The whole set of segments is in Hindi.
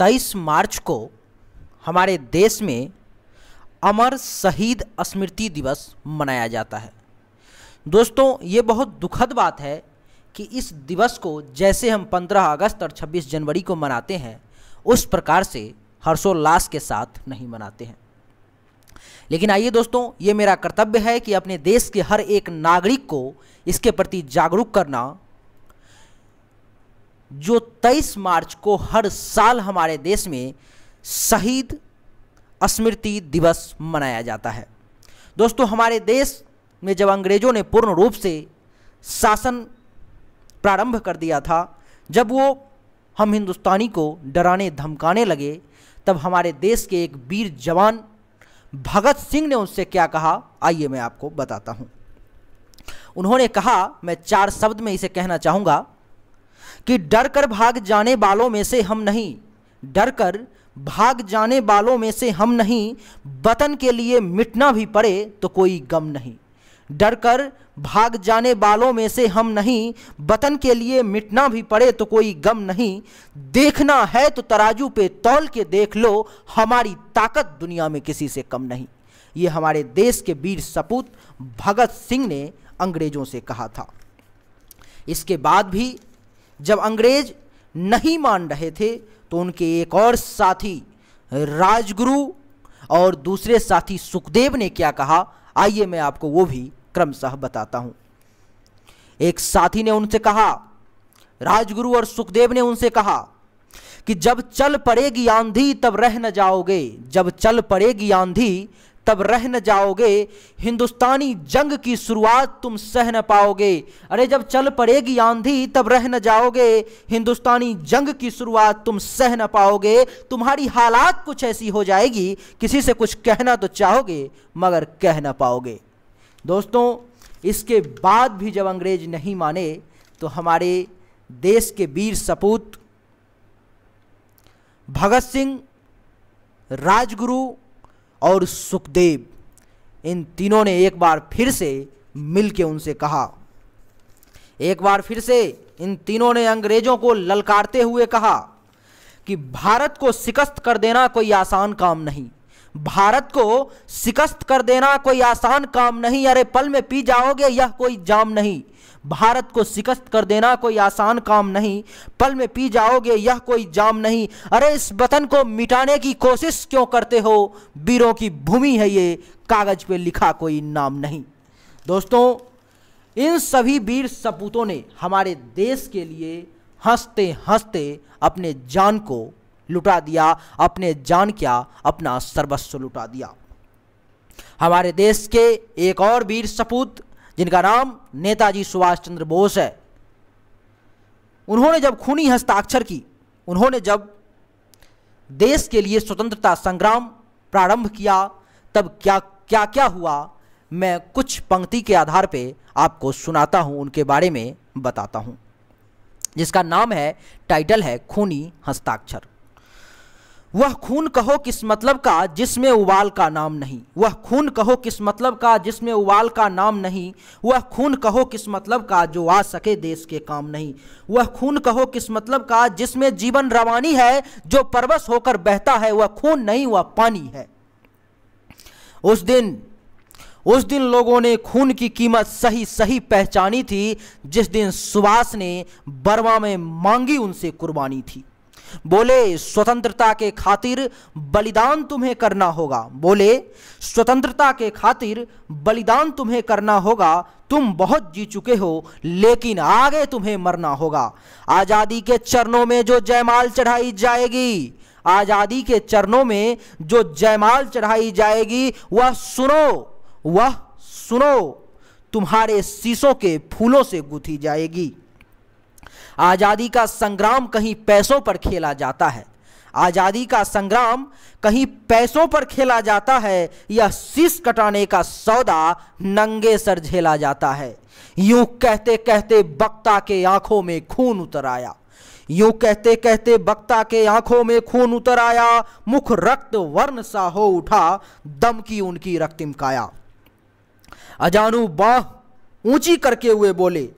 तेईस मार्च को हमारे देश में अमर शहीद स्मृति दिवस मनाया जाता है दोस्तों ये बहुत दुखद बात है कि इस दिवस को जैसे हम 15 अगस्त और 26 जनवरी को मनाते हैं उस प्रकार से हर्षोल्लास के साथ नहीं मनाते हैं लेकिन आइए दोस्तों ये मेरा कर्तव्य है कि अपने देश के हर एक नागरिक को इसके प्रति जागरूक करना जो 23 मार्च को हर साल हमारे देश में शहीद स्मृति दिवस मनाया जाता है दोस्तों हमारे देश में जब अंग्रेज़ों ने पूर्ण रूप से शासन प्रारंभ कर दिया था जब वो हम हिंदुस्तानी को डराने धमकाने लगे तब हमारे देश के एक वीर जवान भगत सिंह ने उनसे क्या कहा आइए मैं आपको बताता हूँ उन्होंने कहा मैं चार शब्द में इसे कहना चाहूँगा कि डर कर भाग जाने वालों में से हम नहीं डर कर भाग जाने वालों में से हम नहीं वतन के लिए मिटना भी पड़े तो कोई गम नहीं डर कर भाग जाने वालों में से हम नहीं वतन के लिए मिटना भी पड़े तो कोई गम नहीं देखना है तो तराजू पे तौल के देख लो हमारी ताकत दुनिया में किसी से कम नहीं ये हमारे देश के वीर सपूत भगत सिंह ने अंग्रेजों से कहा था इसके बाद भी जब अंग्रेज नहीं मान रहे थे तो उनके एक और साथी राजगुरु और दूसरे साथी सुखदेव ने क्या कहा आइए मैं आपको वो भी क्रमशः बताता हूं एक साथी ने उनसे कहा राजगुरु और सुखदेव ने उनसे कहा कि जब चल पड़ेगी आंधी तब रह न जाओगे जब चल पड़ेगी आंधी तब रह न जाओगे हिंदुस्तानी जंग की शुरुआत तुम सह न पाओगे अरे जब चल पड़ेगी आंधी तब रह न जाओगे हिंदुस्तानी जंग की शुरुआत तुम सह न पाओगे तुम्हारी हालात कुछ ऐसी हो जाएगी किसी से कुछ कहना तो चाहोगे मगर कह न पाओगे दोस्तों इसके बाद भी जब अंग्रेज नहीं माने तो हमारे देश के वीर सपूत भगत सिंह राजगुरु और सुखदेव इन तीनों ने एक बार फिर से मिलके उनसे कहा एक बार फिर से इन तीनों ने अंग्रेजों को ललकारते हुए कहा कि भारत को शिकस्त कर देना कोई आसान काम नहीं भारत को शिकस्त कर देना कोई आसान काम नहीं अरे पल में पी जाओगे यह कोई जाम नहीं भारत को शिकस्त कर देना कोई आसान काम नहीं पल में पी जाओगे यह कोई जाम नहीं अरे इस वतन को मिटाने की कोशिश क्यों करते हो वीरों की भूमि है ये कागज पे लिखा कोई नाम नहीं दोस्तों इन सभी वीर सपूतों ने हमारे देश के लिए हंसते हंसते अपने जान को लुटा दिया अपने जान क्या अपना सर्वस्व लुटा दिया हमारे देश के एक और वीर सपूत जिनका नाम नेताजी सुभाष चंद्र बोस है उन्होंने जब खूनी हस्ताक्षर की उन्होंने जब देश के लिए स्वतंत्रता संग्राम प्रारंभ किया तब क्या क्या क्या हुआ मैं कुछ पंक्ति के आधार पे आपको सुनाता हूँ उनके बारे में बताता हूँ जिसका नाम है टाइटल है खूनी हस्ताक्षर वह खून कहो किस मतलब का जिसमें उबाल का नाम नहीं वह खून कहो किस मतलब का जिसमें उबाल का नाम नहीं वह खून कहो किस मतलब का जो आ सके देश के काम नहीं वह खून कहो किस मतलब का जिसमें जीवन रवानी है जो परवश होकर बहता है वह खून नहीं वह पानी है उस दिन उस दिन लोगों ने खून की कीमत सही सही पहचानी थी जिस दिन सुभाष ने बर्मा में मांगी उनसे कुर्बानी थी बोले स्वतंत्रता के खातिर बलिदान तुम्हें करना होगा बोले स्वतंत्रता के खातिर बलिदान तुम्हें करना होगा तुम बहुत जी चुके हो लेकिन आगे तुम्हें मरना होगा आज़ादी के चरणों में जो जयमाल चढ़ाई जाएगी आज़ादी के चरणों में जो जयमाल चढ़ाई जाएगी वह सुनो वह सुनो तुम्हारे शीशों के फूलों से गुथी जाएगी आज़ादी का संग्राम कहीं पैसों पर खेला जाता है आज़ादी का संग्राम कहीं पैसों पर खेला जाता है या शीश कटाने का सौदा नंगे सर झेला जाता है यूं कहते कहते वक्ता के आंखों में खून उतर आया यूं कहते कहते बक्ता के आंखों में खून उतर आया मुख रक्त वर्ण सा हो उठा दम की उनकी रक्तिम काया अजानू बाह ऊंची करके हुए बोले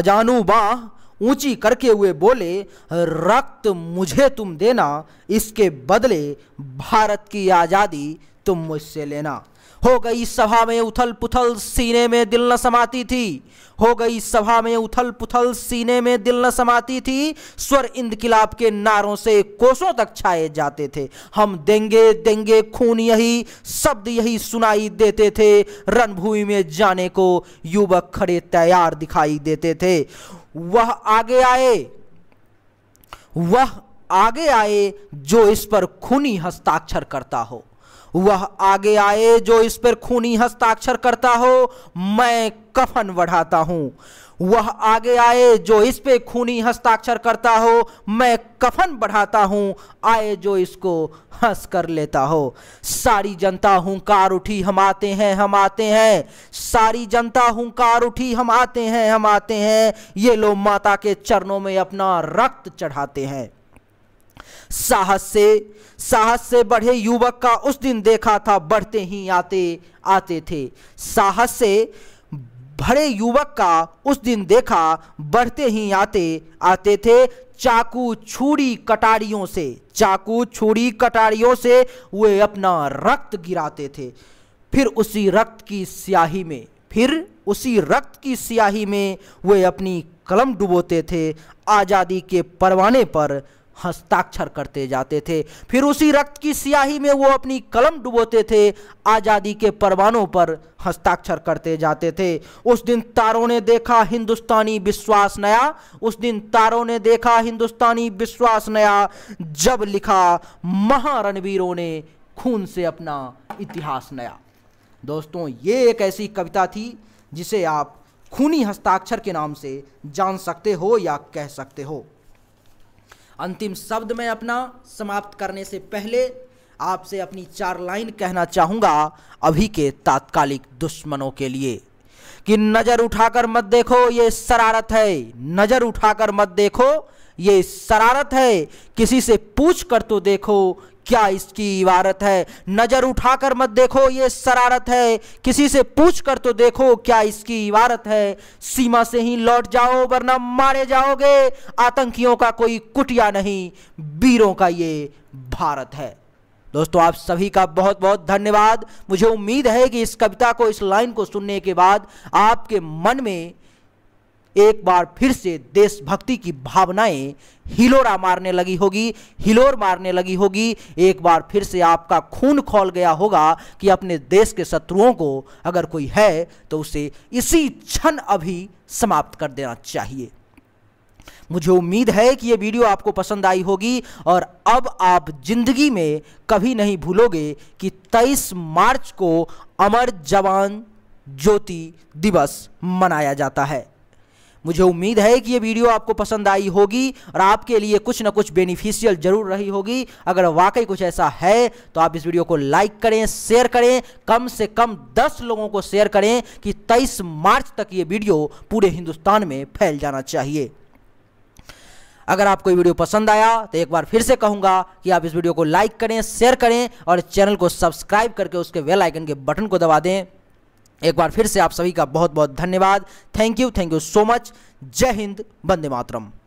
अजानू बाह ऊंची करके हुए बोले रक्त मुझे तुम देना इसके बदले भारत की आज़ादी तुम मुझसे लेना हो गई सभा में उथल पुथल सीने में दिल न समाती थी हो गई सभा में उथल पुथल सीने में दिल न समाती थी स्वर इंदकिलाब के नारों से कोसों तक छाए जाते थे हम देंगे देंगे खून यही शब्द यही सुनाई देते थे रणभूमि में जाने को युवक खड़े तैयार दिखाई देते थे वह आगे आए वह आगे आए जो इस पर खूनी हस्ताक्षर करता हो वह आगे आए जो इस पर खूनी हस्ताक्षर करता हो मैं कफन बढ़ाता हूँ वह आगे आए जो इस पे खूनी हस्ताक्षर करता हो मैं कफन बढ़ाता हूँ आए जो इसको हंस कर लेता हो सारी जनता हूंकार उठी हम आते हैं हम आते हैं सारी जनता हूंकार उठी हम आते हैं हम आते हैं ये लोग माता के चरणों में अपना रक्त चढ़ाते हैं साहस से साहस से बढ़े युवक का उस दिन देखा था बढ़ते ही आते आते थे साहस से भरे युवक का उस दिन देखा बढ़ते ही आते आते थे चाकू छुरी कटारियों से चाकू छुरी कटारियों से वे अपना रक्त गिराते थे फिर उसी रक्त की स्याही में फिर उसी रक्त की स्याही में वे अपनी कलम डुबोते थे आज़ादी के परवाने पर हस्ताक्षर करते जाते थे फिर उसी रक्त की स्याही में वो अपनी कलम डुबोते थे आज़ादी के परवानों पर हस्ताक्षर करते जाते थे उस दिन तारों ने देखा हिंदुस्तानी विश्वास नया उस दिन तारों ने देखा हिंदुस्तानी विश्वास नया जब लिखा महारणवीरों ने खून से अपना इतिहास नया दोस्तों ये एक ऐसी कविता थी जिसे आप खूनी हस्ताक्षर के नाम से जान सकते हो या कह सकते हो अंतिम शब्द में अपना समाप्त करने से पहले आपसे अपनी चार लाइन कहना चाहूँगा अभी के तात्कालिक दुश्मनों के लिए कि नज़र उठाकर मत देखो ये शरारत है नज़र उठाकर मत देखो ये शरारत है किसी से पूछ कर तो देखो क्या इसकी इबारत है नज़र उठाकर मत देखो ये शरारत है किसी से पूछ कर तो देखो क्या इसकी इबारत है सीमा से ही लौट जाओ वरना मारे जाओगे आतंकियों का कोई कुटिया नहीं वीरों का ये भारत है दोस्तों आप सभी का बहुत बहुत धन्यवाद मुझे उम्मीद है कि इस कविता को इस लाइन को सुनने के बाद आपके मन में एक बार फिर से देशभक्ति की भावनाएं हिलोरा मारने लगी होगी हिलोर मारने लगी होगी एक बार फिर से आपका खून खोल गया होगा कि अपने देश के शत्रुओं को अगर कोई है तो उसे इसी क्षण अभी समाप्त कर देना चाहिए मुझे उम्मीद है कि ये वीडियो आपको पसंद आई होगी और अब आप जिंदगी में कभी नहीं भूलोगे कि 23 मार्च को अमर जवान ज्योति दिवस मनाया जाता है मुझे उम्मीद है कि ये वीडियो आपको पसंद आई होगी और आपके लिए कुछ ना कुछ बेनिफिशियल जरूर रही होगी अगर वाकई कुछ ऐसा है तो आप इस वीडियो को लाइक करें शेयर करें कम से कम दस लोगों को शेयर करें कि तेईस मार्च तक ये वीडियो पूरे हिंदुस्तान में फैल जाना चाहिए अगर आपको ये वीडियो पसंद आया तो एक बार फिर से कहूंगा कि आप इस वीडियो को लाइक करें शेयर करें और चैनल को सब्सक्राइब करके उसके वेल आइकन के बटन को दबा दें एक बार फिर से आप सभी का बहुत बहुत धन्यवाद thank you thank you so much जय हिंद वंदे मातरम